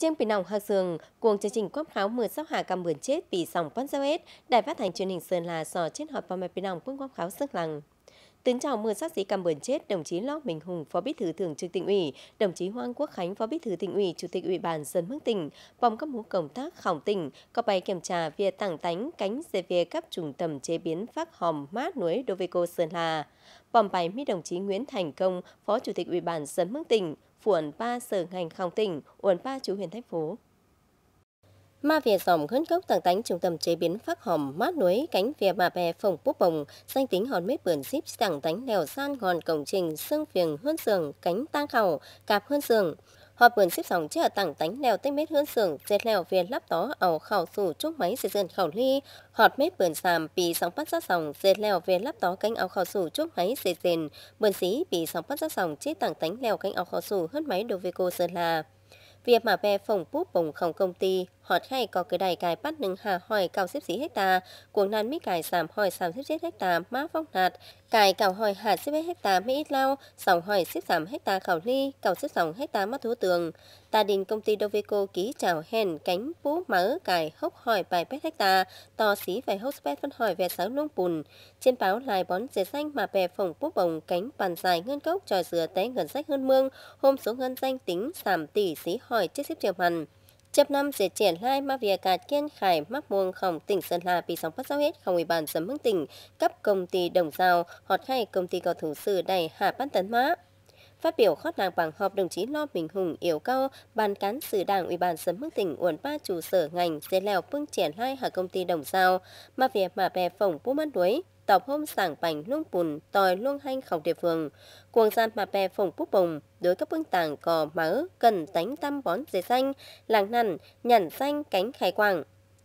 trên bị nòng hờ sường, cuồng chương trình quáp kháo mưa sóc hạ cầm mượn chết vì sòng quan giao hết, đài phát thanh truyền hình Sơn là sò chết họp vào mặt bị nòng quân quáp kháo sức lằng. Tướng chào mưa sát sĩ cầm bờn chết, đồng chí Lót Minh Hùng, Phó Bí thư Thường trực tỉnh ủy, đồng chí Hoàng Quốc Khánh, Phó Bí thư tỉnh ủy, Chủ tịch ủy ban dân mức tỉnh, vòng các mũ công tác khổng tỉnh, có bài kiểm tra việc tặng tánh cánh về việc các trung tâm chế biến phát hòm mát núi cô Sơn hà, Vòng bài mi đồng chí Nguyễn Thành Công, Phó Chủ tịch ủy ban dân mức tỉnh, phủn ba sở ngành khòng tỉnh, uẩn ba chủ huyện thành phố. Ma về dòng khấn cốc tàng tánh trung tâm chế biến phát hòm mát núi cánh về bà bè phồng búp bồng danh tính hòn mít bườn zip tàng tánh đèo san hòn cổng trình xương phiền hơn sườn cánh tang khẩu cạp hơn sườn họp bươn xếp sóng chưa tặng tánh leo tây mét hướng sưởng dệt leo viên lắp tó ảo khảo sủ chúc máy dệt dân khảo ly họt mét bươn xàm bị sóng phát ra sóng dệt leo viên lắp tó cánh áo khảo sủ chúc máy dệt dền bươn xí bị sóng phát ra sóng chết tặng tánh leo cánh áo khảo sủ hớt máy đồ về cô sơn là việc mà bè phòng bút bồng không công ty họt hay có cái đầy cài bắt nâng hà hỏi cao xếp xí ta cuồng nan mít cài giảm hỏi giảm xếp xếp hết ta má phong hạt cài cào hỏi hạt xếp hết ta mỹ ít lao sòng hỏi xếp giảm hết ta khảo ly cào xếp sòng hết ta mắt thú tường ta đình công ty doveco ký chào hèn cánh bú mở cài hốc hỏi bài pet ta to xí phải hốc pet phân hỏi về sáng nông bùn trên báo lại bón dệt xanh mà bè phòng bút bồng cánh bàn dài ngân cốc tròi dừa té gần sách hơn mương hôm số ngân danh tính giảm tỷ xí hỏi chiếc xếp trường hành Chấp năm sẽ triển lai ma via cạt kiên khải mắc muông khổng tỉnh Sơn La bị sóng phát giao hết không ủy ban giấm mức tỉnh cấp công ty đồng giao hoặc khai công ty có thủ sự đầy hạ ban tấn mã. Phát biểu khót nàng bằng họp đồng chí Lo Bình Hùng yêu cao ban cán sự đảng ủy ban sớm mức tỉnh uẩn ba chủ sở ngành dê lèo phương triển lai hạ công ty đồng giao mà về mà bè phổng bú mắt đuối tọp hôm sảng bành luông bùn tòi luông hanh khổng địa phương cuồng gian mà bè phổng bú bồng đối các bưng tàng cò máu cần tánh tam bón dế xanh, làng nằn, nhản xanh cánh khai quang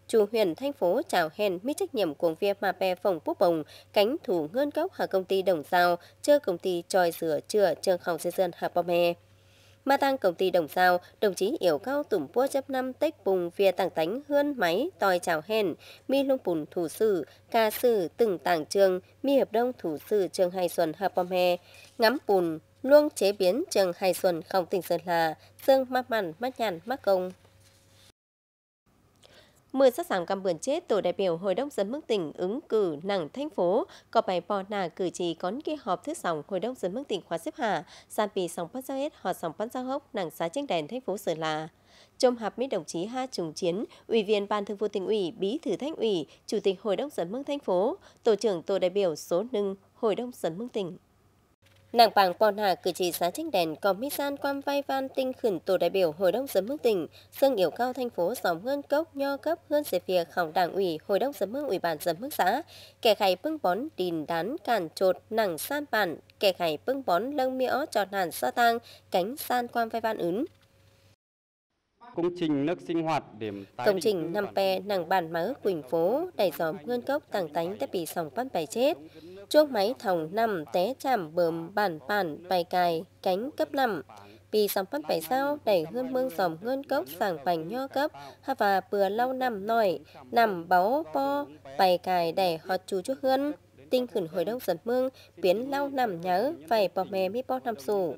Chủ huyền thành phố chào hèn mi trách nhiệm cuồng viên mà bè phòng búp bồng, cánh thủ ngân gốc hợp công ty đồng sao, chưa công ty tròi rửa chữa trường học xây dân hợp bom hè mà tăng công ty đồng sao, đồng chí yếu cao tủm bua chấp năm tết bùng phía tảng tánh hươn máy tòi chào hèn, mi lông bùn thủ sử, ca sử từng tảng trường, mi hợp đông thủ sử trường hai xuân hợp bom ngắm bùn, luôn chế biến trường Hải Xuân không tỉnh Sơn Là, dương mát mặn, mát nhàn, mát công. Mười sát giảm cam bươn chết, tổ đại biểu Hội đồng dân mức tỉnh ứng cử nặng thành phố, có bài bò nà cử chỉ cón kỳ họp thứ sòng Hội đồng dân mức tỉnh khóa xếp hạ, san pì sòng phát giao hết, họ sòng phát giao hốc, nặng giá tranh đèn thành phố Sơn La. Trong hạp mỹ đồng chí Ha Trùng Chiến, Ủy viên Ban Thường vụ tỉnh ủy, Bí thư Thành ủy, Chủ tịch Hội đồng dân mức thành phố, Tổ trưởng Tổ đại biểu số nâng Hội đồng dân mức tỉnh. Nàng bảng quan hạ cử chỉ giá trích đèn có mít gian quan vai van tinh khẩn tổ đại biểu Hội đồng giám mưu tỉnh, sơn yếu cao thành phố xóm ngân cốc nho cấp hơn dệt việc khảo đảng ủy Hội đồng giám mưu ủy ban giám mức xã, kẻ khải bưng bón đình đán cản trột nặng san bản, kẻ khải bưng bón lâng miõ tròn hàn so tang cánh san quan vai van ứng công trình nước sinh hoạt điểm tái công trình nằm pè nàng bàn má quỳnh phố đầy giòm ngân cốc tàng tánh đã bị sòng văn bài chết chuốc máy thòng nằm té chạm bờm bản bản bài cài cánh cấp nằm vì sòng phát phải sao đẩy hương mương dòng ngân cốc sảng bành nho cấp ha và bừa lau nằm nổi nằm báo po bài cài đẩy họt chú chú hơn tinh khẩn hồi đông dần mương biến lau nằm nhớ phải bò mè mi po nằm sủ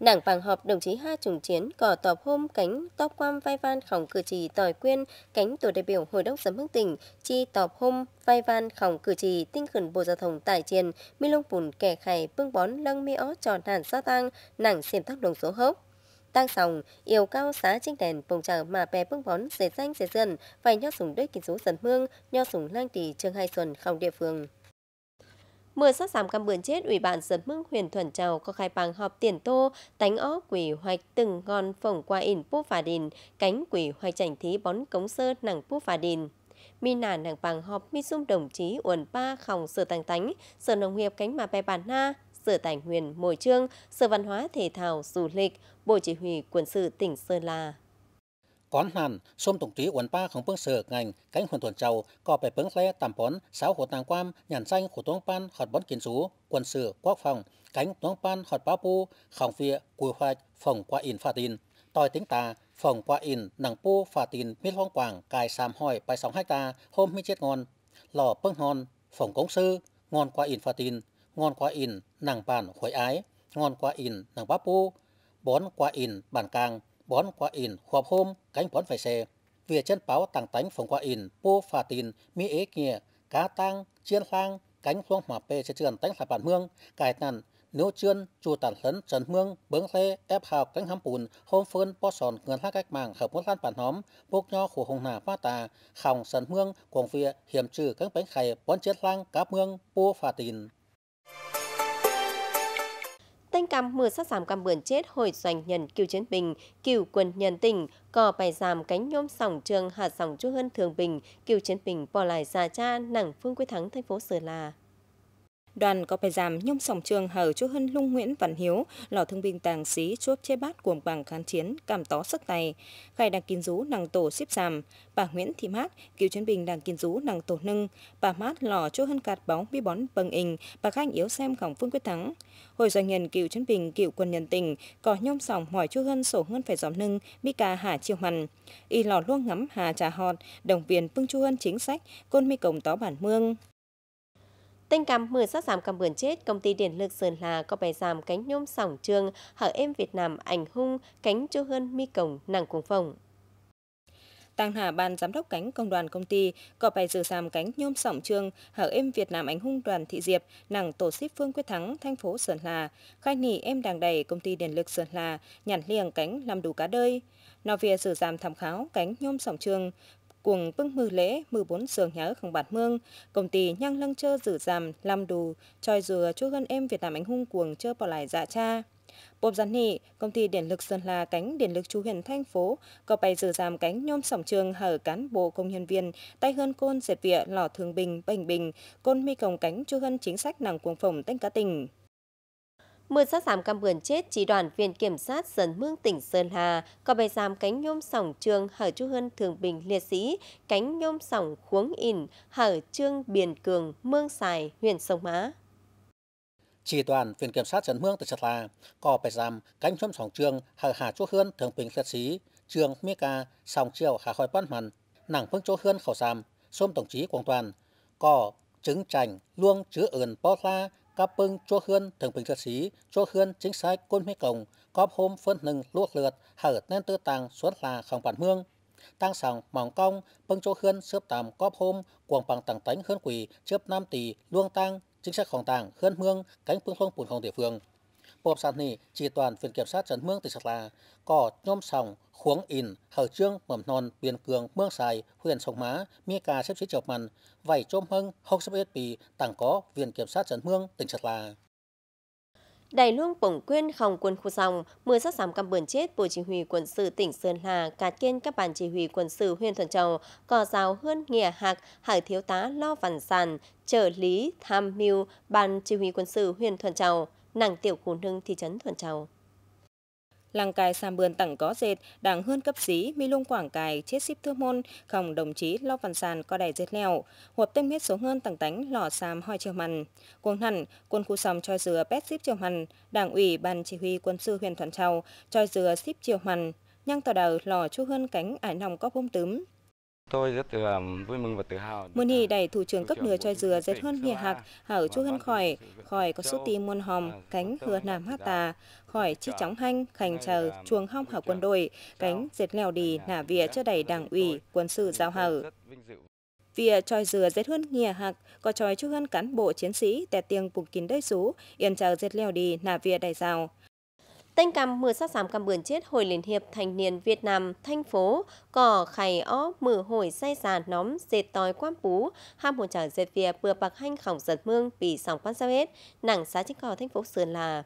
Đảng vàng họp đồng chí Ha Trùng Chiến cò tọp hôm cánh tóc quam vai van khổng cử trì tỏi quyên cánh tổ đại biểu hội đồng giám hương tỉnh chi tọp hôm vai van khổng cử trì tinh khẩn bộ giao thông tải triền mi lông bùn kẻ khải bưng bón lăng mi ó tròn hàn sa tăng nặng xiêm tóc đồng số hốc tăng sòng yêu cao xá trinh đèn bồng trào mà bè bưng bón dệt danh dệt dân vài nho sùng đế kỳ số dần mương nho sùng lang tỷ trường hai xuân không địa phương mưa sát giảm cam bươn chết ủy ban dân mưng huyền thuần chào có khai bằng họp tiền tô tánh ó quỷ hoạch từng gòn phồng qua in bố phà đình cánh quỷ hoạch chảnh thí bón cống sơ nặng bố phà đình mi nà nàng bằng họp mi sum đồng chí uẩn ba khòng sở tàng tánh sở nông nghiệp cánh mà bè bản na sở tài nguyên môi trường sở văn hóa thể thao du lịch bộ chỉ huy quân sự tỉnh sơn la còn hẳn, xôm tổng trí uẩn ba không phương sở ngành, cánh huần tuần trầu, có bẻ bướng xe tạm bón, sáu hồ tàng quam, nhàn xanh của tuấn pan họt bón kiến sú, quân sự, quốc phòng, cánh tuấn pan họt báo pu, khổng phía, cùi hoạch, phòng qua in pha tin. Tòi tính tà, phòng qua in, nặng pu, pha tin, miết hoang quảng, cài xàm hỏi, bài sóng hecta, hôm mi chết ngon, lò bưng hòn, phòng cống sư, ngon qua in pha tin, ngon qua in, nàng bản khuấy ái, ngon qua in, nàng bá pu, bón qua in, bản càng, bón qua in họp hôm cánh bón phải xe về chân báo tàng tánh phòng qua in pô phà tin mi ế kia cá tang chiên lang cánh phong hòa pê sẽ trường tánh là bản mương cải nàn nếu chuyên chùa tàn lấn trần mương bướng lê ép hào cánh hăm bùn hôm phơn po sòn ngân hát cách mạng hợp muốn lan bản hóm bốc nho của hùng hà pha tà khòng sần mương quảng việt hiểm trừ các bánh khay, bón chết lang cá mương pô phà tin tanh cầm mưa sát giảm cầm bườn chết hồi doanh nhân cựu chiến bình cựu quân nhân tỉnh, cò bài giảm cánh nhôm sòng trường hạt sòng chu hơn thường bình, cựu chiến bình bỏ lại già cha nẳng phương quyết thắng thành phố Sơn La. Đoàn có phải giảm nhung sòng trường hở chú hân lung Nguyễn Văn Hiếu, lò thương binh tàng xí chuốc chế bát cuồng bằng kháng chiến, cảm tó sức tài. Khai đảng kín rú nàng tổ xếp giảm, bà Nguyễn Thị Mát, cựu chiến binh đảng kín rú nàng tổ nâng, bà Mát lò chú hân cạt bóng bi bón bằng ình, bà khanh yếu xem khổng phương quyết thắng. Hồi doanh nhân cựu chiến binh cựu quân nhân tình có nhung sòng hỏi chú hân sổ ngân phải gióm nâng, mi ca hả chiêu mằn. Y lò luông ngắm hà trà họt, đồng viên phương chú hân chính sách, côn mi cổng tó bản mương. Tên cam mưa sát giảm cầm bườn chết, công ty điện lực Sơn La có bài giảm cánh nhôm sỏng trường, hở em Việt Nam ảnh hung, cánh chô hơn mi cổng, nàng cuồng phòng. Tăng Hà ban giám đốc cánh công đoàn công ty có bài dự sàm cánh nhôm sỏng trường hở em Việt Nam ảnh hung đoàn thị diệp nàng tổ ship phương quyết thắng thành phố Sơn La khai nghỉ em đang đầy công ty điện lực Sơn La nhản liềng cánh làm đủ cá đơi nó về dự giảm thảm kháo cánh nhôm sỏng trường cuồng bưng mư lễ mư bốn sường nhà ước không bạt mương công ty nhang lăng chơ dử dằm làm đù choi dừa chua gân em việt nam anh hung cuồng chơ bỏ lại dạ cha bộ gián nị, công ty điện lực Sơn La cánh điện lực chú huyện thành phố, có bày dự giảm cánh nhôm sỏng trường hở cán bộ công nhân viên, tay hơn côn dệt vịa lò thường bình, bình bình, côn mi còng cánh chú hơn chính sách nàng cuồng phồng tênh cá tình. Mưa sát giảm cam vườn chết, chỉ đoàn viên kiểm sát dần mương tỉnh Sơn Hà, có bài giam cánh nhôm sỏng trường hở chú hân thường bình liệt sĩ, cánh nhôm sỏng khuống ỉn, hở trương biển cường, mương xài, huyện Sông Mã. Chỉ đoàn viên kiểm sát dân mương tỉnh Sơn Hà, có bài giam cánh nhôm sỏng trường hở hà chú hân thường bình liệt sĩ, trường mi ca sòng chiều hà khỏi bắt mặn, nặng phương chỗ hương khẩu giam, xôm tổng chí quang toàn, có trứng chành luông chứa ườn bó la các bưng chua hươn thường bình trật sĩ chua hươn chính sách côn mê cổng cóp hôm phân nừng luộc lượt hở nên tư tàng xuất là không bản mương tăng sàng mỏng cong bưng chua hươn xếp tạm cóp hôm cuồng bằng tàng tánh hươn quỷ chớp nam tỷ luông tăng chính sách khổng tàng hươn mương cánh phương phong bùn hồng địa phương bộp sát nì chỉ toàn viện kiểm sát trấn mương tỉnh sạt La, có nhóm sòng, khuống in, hở trương, mầm non, biên cường, mương sài huyện sông má, mi cà xếp xí chọc mặn, vảy chôm hưng, hốc xếp ết bì, tàng có viện kiểm sát trấn mương tỉnh sạt La. đại Luông Bổng Quyên Hồng quân khu dòng, mưa sát sắm cầm bườn chết Bộ Chỉ huy quân sự tỉnh Sơn Hà cạt kiên các bàn chỉ huy quân sự huyện Thuận Châu, cò rào hơn nghĩa hạc, hải thiếu tá lo văn sàn trợ lý, tham mưu, ban chỉ huy quân sự huyện Thuận Châu nàng tiểu khủ nương thị trấn thuận Châu. Làng cài xàm bươn tặng có dệt, đảng hơn cấp xí, mi lung quảng cài, chết xíp thương môn, không đồng chí lo văn sàn có đài dệt leo, hộp tên hết số hơn tặng tánh lò xàm hoi chiều mằn. quân hẳn, quân khu sòng choi dừa bét xíp chiều mằn, đảng ủy ban chỉ huy quân sư huyện Thuận Châu, choi dừa xíp chiều mằn, nhăng tàu đầu lò chú hơn cánh ải nòng có bông tướm. Tôi rất tự ờ, vui mừng và tự hào. Mùa này ờ, đẩy thủ trưởng cấp nửa cho dừa dệt hơn nhà hạc, hảo chú gân khỏi, khỏi có số tim muôn hòm, cánh hừa nam hát tà, khỏi chi chóng hanh, khành chờ, chuồng hong hảo quân đội, cánh dệt lèo đi nả vỉa cho đẩy đảng ủy, quân sự giao hảo. Vìa tròi dừa dệt hơn nghìa hạc, có tròi chú hơn cán bộ chiến sĩ tẹt tiền cùng kín đầy sú, yên chờ dệt leo đi, nả vỉa đầy rào, Tên cam mưa sát sám cam bườn chết hồi Liên hiệp thành niên Việt Nam thành phố cỏ khải ó mử hồi say già nóm dệt tòi quan phú ham hồn trả dệt vía bừa bạc hanh khỏng giật mương vì sòng quan sao hết nặng xá trên cỏ thành phố sườn là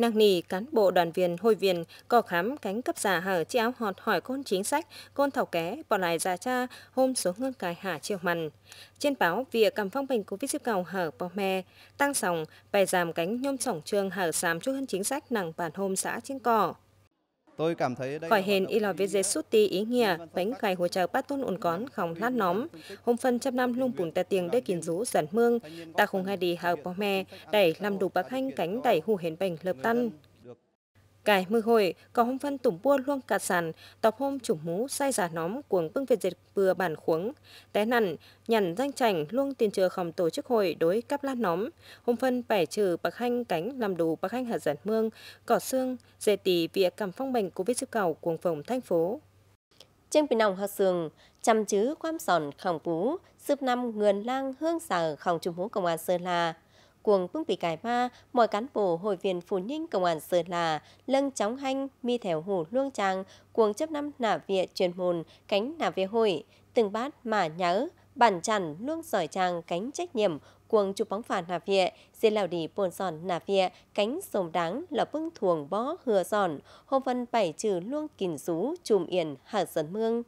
Năng nỉ cán bộ đoàn viên hội viên có khám cánh cấp giả hở chi áo họt hỏi côn chính sách, côn thảo ké, bỏ lại giả cha, hôm số ngân cài hạ chiều mằn. Trên báo việc cầm phong bình covid xếp cầu hở bò me, tăng sòng, bài giảm cánh nhôm sổng trường hở xám chút hơn chính sách nặng bản hôm xã trên cỏ. Tôi cảm thấy đây Khỏi hên y lò viết dê sút ti ý nghĩa, bánh khai hồ chào bát tôn ổn cón không lát nóm. Hôm phân trăm năm lung bùn ta tiền đây kín rú giản mương, ta không hay đi hào bò mè, đẩy làm đủ bạc hanh cánh đẩy hù hến bành lợp tan cài mưa hồi, có hôm phân tủng bua luôn cả sàn, tập hôm chủng mú say giả nóm cuồng bưng về diệt vừa bản khuống. Té nằn, nhằn danh chảnh luôn tiền chờ khổng tổ chức hội đối cắp lát nóm. Hôm phân bẻ trừ bạc hanh cánh làm đủ bạc hanh hạt giản mương, cỏ xương, dệt tỉ vịa cầm phong bệnh covid sức cầu cuồng phòng thành phố. Trên bình nòng hạt sường, chăm chứ quam sòn khổng phú, sướp năm ngườn lang hương xà khổng trung hú công an Sơn La cuồng phương vị cải ma, mọi cán bộ hội viên phụ ninh công an Sơn là lân chóng hanh, mi thẻo hủ luông tràng, cuồng chấp năm nả viện truyền môn, cánh nả viện hội, từng bát mà nhớ, bản chằn luông giỏi tràng cánh trách nhiệm, cuồng chụp bóng phản nà vịa, dê lào đi bồn giòn nà vịa, cánh sồm đáng là bưng thuồng bó hừa giòn, hôm vân bảy trừ luông kình rú, chùm yển, hạ dân mương.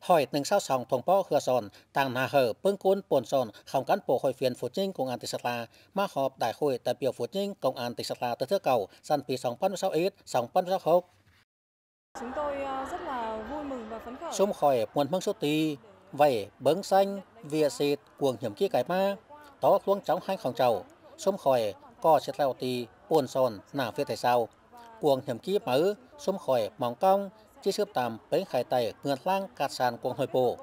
hỏi từng sao sòng thùng po hừa sòn tàng nà hở bưng cuốn buồn sòn không cán bộ hội phiền phụ trinh công an tỉnh sơn la mà họp đại hội đại biểu phụ trinh công an tỉnh sơn la tới thứ cầu săn pì sòng pan sáu ít sòng pan sáu hốc chúng tôi rất là vui mừng và phấn khởi xung khỏi muôn măng số tì vậy bướng xanh vía xịt cuồng hiểm kia cái ma tó luông chóng hai khổng trầu xung khỏi co chết leo tì buồn sòn nà phía thể sau cuồng hiểm kia mỡ xung khỏi mỏng cong chi xếp tạm bến khải tay ngân lang cát sàn quân hồi bộ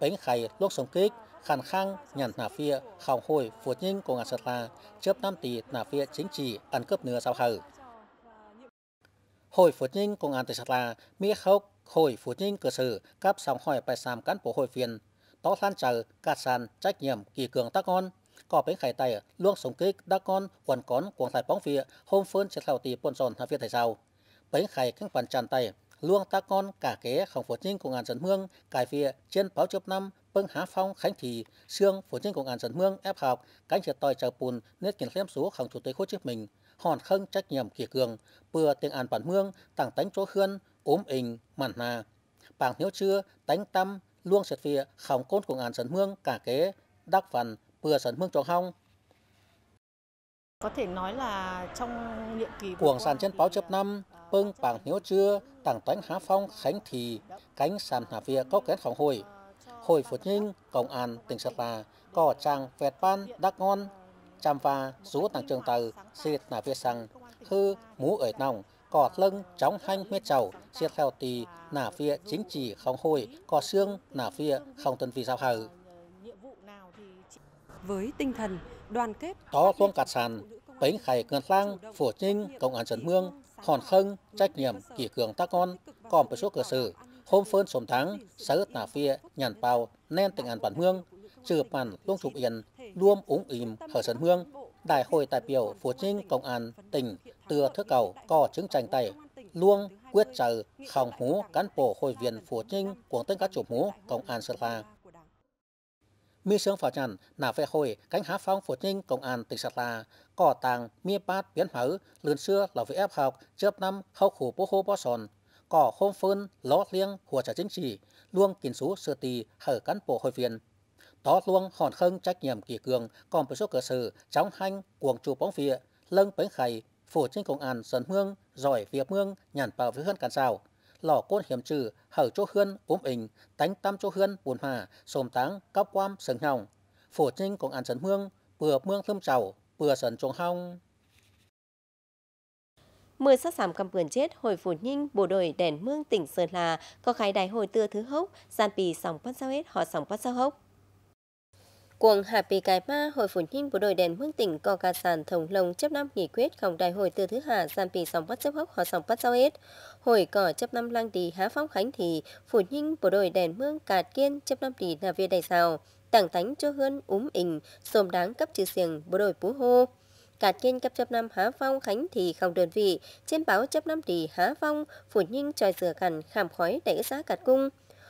bến khải lúc sống kích khăn khăng nhàn nà phía khảo hồi phụt nhiên của ngàn sật la chớp năm tỷ nà phía chính trị ăn cướp nửa sao hở hồi phụt nhiên của ngàn tỷ sật la mỹ khóc hồi phụt nhiên cơ sở cấp sóng hỏi bài xàm cán bộ hội phiền tó than chờ cát sàn trách nhiệm kỳ cường tác ngon có bến khải tay luôn sống kích đắc con quần con quần thải bóng phía hôm phương sẽ thảo tỷ bồn tròn hạ phía thầy sau bến khải cánh phần tràn tay luông ta con cả kế khổng phổ trinh của ngàn dân hương cải phía trên báo chụp năm bưng há phong khánh thị xương phổ trinh của ngàn dân hương ép học cánh triệt tòi chờ bùn nét kiến xem số khổng chủ tịch hồ chí minh hòn khâng trách nhiệm kỳ cường bừa tiếng an bản hương tặng tánh chỗ khươn ốm ình mặn nà bảng hiếu chưa tánh tâm luông sệt phía khổng côn của ngàn dân hương cả kế đắc phần bừa dân hương trong hong có thể nói là trong nhiệm kỳ của sàn trên báo chập à, năm bưng bảng hiếu chưa tảng toán há phong khánh thị cánh sàn hà việt có kết khổng hồi hồi phụt nhưng công an tỉnh sạt là có trang vẹt ban đắc ngon chăm và rú tàng trường tàu xịt nà việt sang hư mũ ở nòng cỏ lưng chóng hanh huyết chầu xiết theo tì nà phía chính trị không hồi cỏ xương nà phía không tân vị giao hầu với tinh thần đoàn kết to quân cát sàn bánh khải ngân lang phổ trinh công an trần mương hòn khâng, trách nhiệm, kỷ cường tác con còn một số cửa sử, hôm phơn sổm tháng, sở nà phía, nhàn bào, nên tình ảnh bản hương, trừ bản luôn sụp yên, luôn úng im, hở sân hương, đại hội đại biểu phổ trinh công an tỉnh tưa thước cầu có chứng tranh tay luôn quyết trừ khòng hú cán bộ hội viên phổ trinh của tất các chủ hú công an sơn la mi sương phỏ nhận nà về hồi cánh há phong phổ ninh công an tỉnh sạt là cỏ tàng mi bát biến hở lươn xưa là vị ép học chớp năm hậu khủ bố hô bó sòn cỏ hôm phơn ló liêng hùa trả chính trị luông kín số sơ tì hở cán bộ hội viên đó luông hòn khâng trách nhiệm kỳ cường còn với số cơ sở chóng hanh cuồng chủ bóng vịa lâng bánh khay phổ trên công an sơn hương giỏi việc mương nhàn vào với hơn cản sao lò côn hiểm trừ, hở chỗ hươn, ốm ỉnh, tánh tam chỗ hươn, buồn hà, sồm táng, cáp quam, sừng hồng, Phổ trinh cũng ăn sấn mương, bừa mương thơm trào, bừa sấn trống hong. Mưa sát sảm cầm vườn chết, hồi phủ ninh, bộ đội đèn mương tỉnh Sơn là, có khai đài hồi tưa thứ hốc, gian pì sòng bắt sao hết, họ sòng bắt sao hốc. Cuồng hạ bì cái ma hội phủ nhìn của đội đèn mương tỉnh có ca sản thống lồng chấp năm nghị quyết không đại hội từ thứ hạ giam bì sóng bắt chấp hốc họ sóng bắt sau hết. Hội cỏ chấp năm lang đi há phong khánh thì phủ nhìn của đội đèn mương cạt kiên chấp năm đi là viên đại sao. Tảng thánh cho hơn úm ình, xồm đáng cấp trừ siềng bộ đội phú hô. cạt kiên cấp chấp năm há phong khánh thì không đơn vị, trên báo chấp năm thì há phong, phủ nhìn tròi rửa cằn khảm khói đẩy giá cạt cung.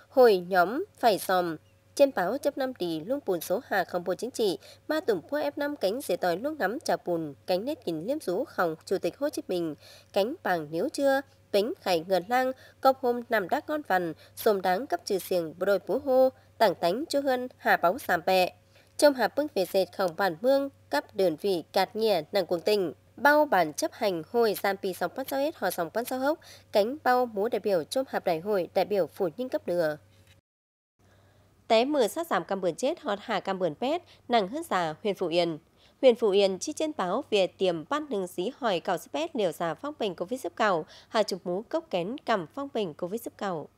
hội nhóm phải xòm, trên báo chấp năm tỷ luôn bùn số hà không bộ chính trị, ma tùm phua F5 cánh dễ tòi luôn ngắm trà bùn, cánh nết kín liếm rú khổng Chủ tịch Hồ Chí Minh, cánh bằng nếu chưa, bánh khải ngần lang, cọc hôm nằm đắc ngon vằn, xồm đáng cấp trừ xiềng bộ đội phú hô, tảng tánh chú hơn hà báo xàm bẹ. Trong hà bưng về dệt khổng bản mương, cấp đơn vị cạt nhẹ nặng cuồng tình bao bản chấp hành hội giam pì sòng quan sao hết họ sòng quan sao hốc cánh bao múa đại biểu trong hạp đại hội đại biểu phủ nhân cấp nửa té mưa sát giảm cam bưởi chết hót hạ cam bưởi pet nặng hớt giả huyện Phú Yên. Huyện Phú Yên chi trên báo về tiềm ban nâng dí hỏi cầu sức pet liều giả phong bình covid giúp cầu, hạ chụp mũ cốc kén cầm phong bình covid giúp cầu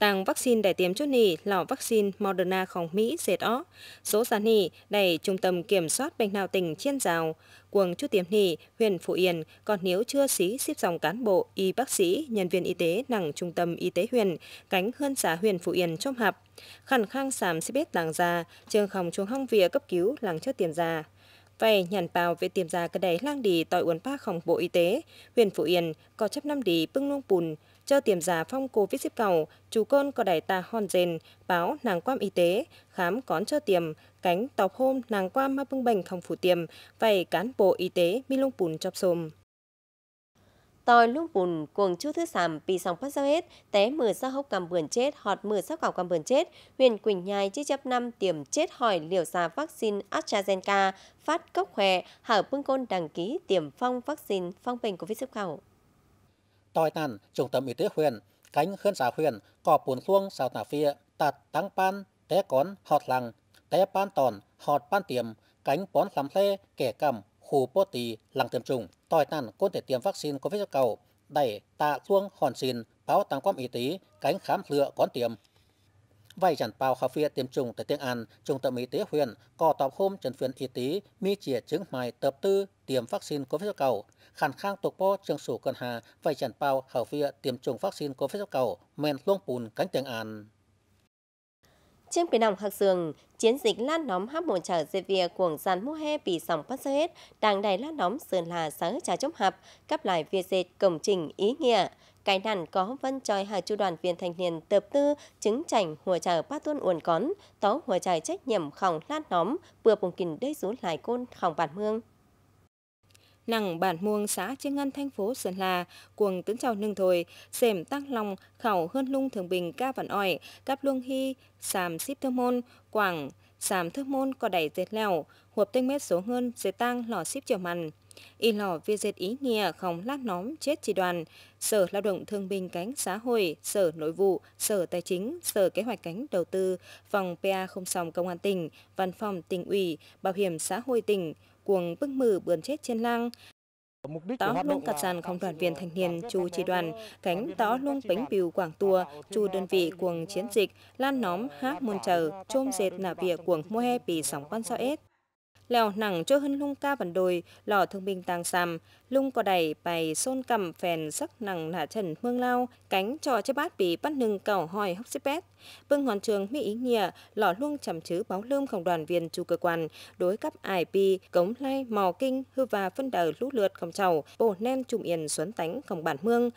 tàng vaccine để tiêm chút nỉ lọ vaccine Moderna mỹ dệt ó. Số giá nỉ đẩy Trung tâm Kiểm soát Bệnh nào tỉnh chiên rào. quần chút tiêm nỉ, huyện phụ Yên, còn nếu chưa xí xếp dòng cán bộ, y bác sĩ, nhân viên y tế nằng Trung tâm Y tế huyện, cánh hơn xã huyện phụ Yên trong hạp. Khẳng khang xàm xếp bết làng già, trường phòng chuồng hong vỉa cấp cứu làng trước tiêm già. Vậy nhàn bào về tiềm già cái đấy lang đi tỏi uốn pa khổng bộ y tế, huyện phụ Yên, có chấp năm đi bưng luông bùn, cho tiềm giả phong covid xếp cầu, chú côn có đại ta hòn dền, báo nàng quam y tế, khám cón cho tiềm, cánh tọc hôm nàng quam ma bưng bệnh không phủ tiềm, vậy cán bộ y tế mi lung bùn chọc xồm. Tôi lúc bùn cuồng chú thứ sàm bị sóng phát giao hết, té mưa sao hốc cầm bườn chết, họt mưa sao cảo cầm bườn chết, huyền Quỳnh Nhai chi chấp năm tiềm chết hỏi liều xà vaccine AstraZeneca, phát cốc khỏe, hở bưng côn đăng ký tiềm phong vaccine phong bệnh covid sức khẩu tòi nàn trung tâm y tế huyện cánh khơn xã huyện cỏ buồn xuông xã tà phia tạt tăng pan té cón họt lăng té pan tòn họt pan tiềm cánh bón sắm xe kẻ cầm khu bố tì lăng tiêm chủng tòi nàn quân thể tiêm vaccine covid cầu đẩy tạ xuông hòn xin báo tăng quan y tế cánh khám lựa cón tiêm vài chẳng bao khảo phía tiêm chủng tại tiếng An, Trung tâm Y tế huyện có tập hôm trần phiên y tế mi chỉ chứng mài tập tư tiêm vaccine COVID cầu khăn khang tục po trường sủ cần hà phải chẳng bao hảo phía tiêm chủng vaccine covid 19 men luông bùn cánh tiếng an Chiếm cái nòng hạc sường, chiến dịch lan nóng hấp mồn trở dê vía cuồng dàn mua he bị sòng bắt sơ hết, đàng đài lan nóng sườn là sáng trà chống hạp, cắp lại việc dệt cổng trình ý nghĩa. Cái đàn có vân tròi hà chu đoàn viên thanh niên tập tư, chứng chảnh hùa trở ba tuôn uồn cón, tó hùa trời trách nhiệm khổng lan nóng, bừa bùng kình đây rú lại côn khổng bản mương nặng bản muông xã Chiêng Ngân thành phố Sơn La, cuồng tướng chào nâng thôi, xềm tăng lòng, khảo hơn lung thường bình ca vạn ỏi, cáp luông hy, sàm xíp thơ môn, quảng, sàm thơ môn có đẩy dệt lèo, hộp tinh mét số hơn, dệt tăng lò xíp chiều mặn. Y lò vi dệt ý nghĩa không lát nóm chết chỉ đoàn, Sở Lao động Thương binh cánh xã hội, Sở Nội vụ, Sở Tài chính, Sở Kế hoạch cánh đầu tư, phòng PA không sòng công an tỉnh, văn phòng tỉnh ủy, bảo hiểm xã hội tỉnh, cuồng bức mử bườn chết trên lăng Tỏ luôn cặp sàn không đoàn viên ờ, thanh niên chu chỉ đoàn, cánh tỏ luôn bánh biểu quảng tùa, chu đơn vị cuồng chiến dịch, lan nóm hát môn trở, trôm dệt nả vỉa cuồng mua he bì sóng quan sao ết lèo nặng cho hân lung ca vần đồi lò thương binh tàng sàm lung có đầy bày xôn cầm phèn sắc nặng nả trần mương lao cánh trò chơi bát bị bắt nừng cầu hỏi hóc xếp bét bưng hòn trường mỹ ý nghĩa lò luông chầm chứ báo lơm không đoàn viên chủ cơ quan đối cấp ip cống lai mò kinh hư và phân đờ lũ lượt không trầu bổ nen trùng yên xuấn tánh không bản mương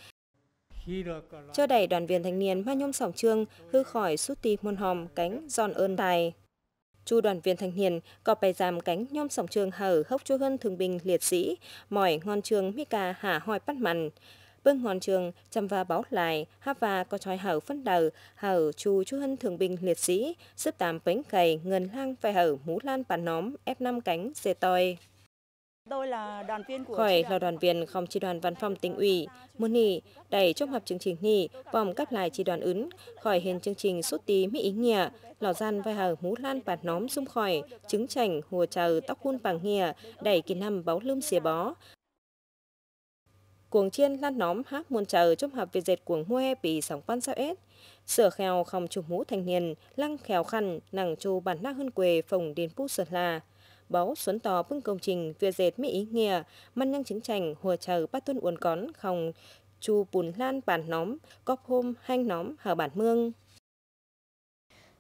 cho đẩy đoàn viên thanh niên ma nhôm sòng trương hư khỏi suốt tì môn hòm cánh giòn ơn tài Chu đoàn viên thanh niên có bài giảm cánh nhóm sòng trường hở hốc chú hân thường bình liệt sĩ, mỏi ngon trường Mika hả hoi bắt mặn. Bưng ngon trường chăm và báo lại, hát và có trói hở phân đầu, hở chu chú hân thường bình liệt sĩ, xếp tạm bánh cày, ngân lang phải hở mũ lan bàn nóm, ép năm cánh, dê toi. Tôi là đoàn viên của Khỏe là đoàn viên không chỉ đoàn văn phòng tỉnh ủy, muốn nỉ, đẩy trong hợp chương trình nỉ, vòng cắt lại chỉ đoàn ứng, khỏi hiện chương trình suốt tí mỹ ý nghĩa, lò gian vai hờ mũ lan bạt nóm xung khỏi, trứng chảnh, hùa trầu, tóc khuôn bằng nghìa, đẩy kỳ năm báo lươm xìa bó. Cuồng chiên lan nóm hát muôn trầu trong hợp về dệt cuồng hoe bị sóng quan sao ết. sửa khèo không chủ mũ thành niên, lăng khéo khăn, nàng chu bản nát hơn quê phòng đến pu sợt là báo xuấn tò bưng công trình vừa dệt mỹ ý nghĩa, mân nhăng chính chành hùa chờ bắt tuân uốn cón khòng chu bùn lan bản nóm, góp hôm hanh nóm hở bản mương.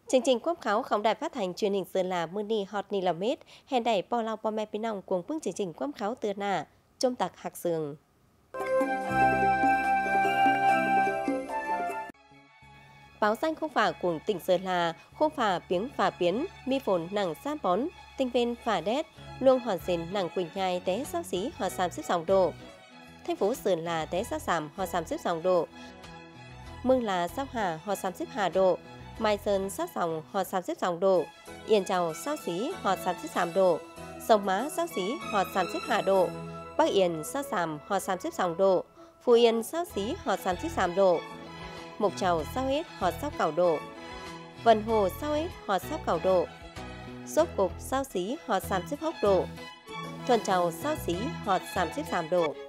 Chương trình quốc kháo không đài phát hành truyền hình Sơn La Muni Hot Ni Lam Mết, hẹn đẩy bò lao bò mẹ bình nòng cuồng bưng chương trình quốc kháo tựa nà, chôm tạc hạc sường. Báo danh không phả cuồng tỉnh Sơn là không phả tiếng phả biến, mi phồn nặng sát bón, tinh viên phả đét, luôn hoàn dền nàng quỳnh nhai té sắc sĩ hòa sam xếp dòng đồ. Thành phố Sườn là té sắc sàm hòa sam xếp dòng đồ. Mương là sắc hà hòa sam xếp hà đồ. Mai Sơn sắc dòng hòa sam xếp dòng đồ. Yên Chầu sắc sĩ hòa sam xếp sàm đồ. Sông Má sắc sĩ hòa sam xếp hà đồ. Bắc Yên sắc sàm hòa sam xếp dòng đồ. Phú Yên sắc sĩ hòa sam xếp sàm đồ. Mộc Chầu sắc hết hòa sắc cảo đồ. Vân Hồ sắc hết hòa sắc cảo đồ rốt cục sao xí họ sàm xếp hốc độ. Thuần chầu sao xí họ sàm xếp sàm độ.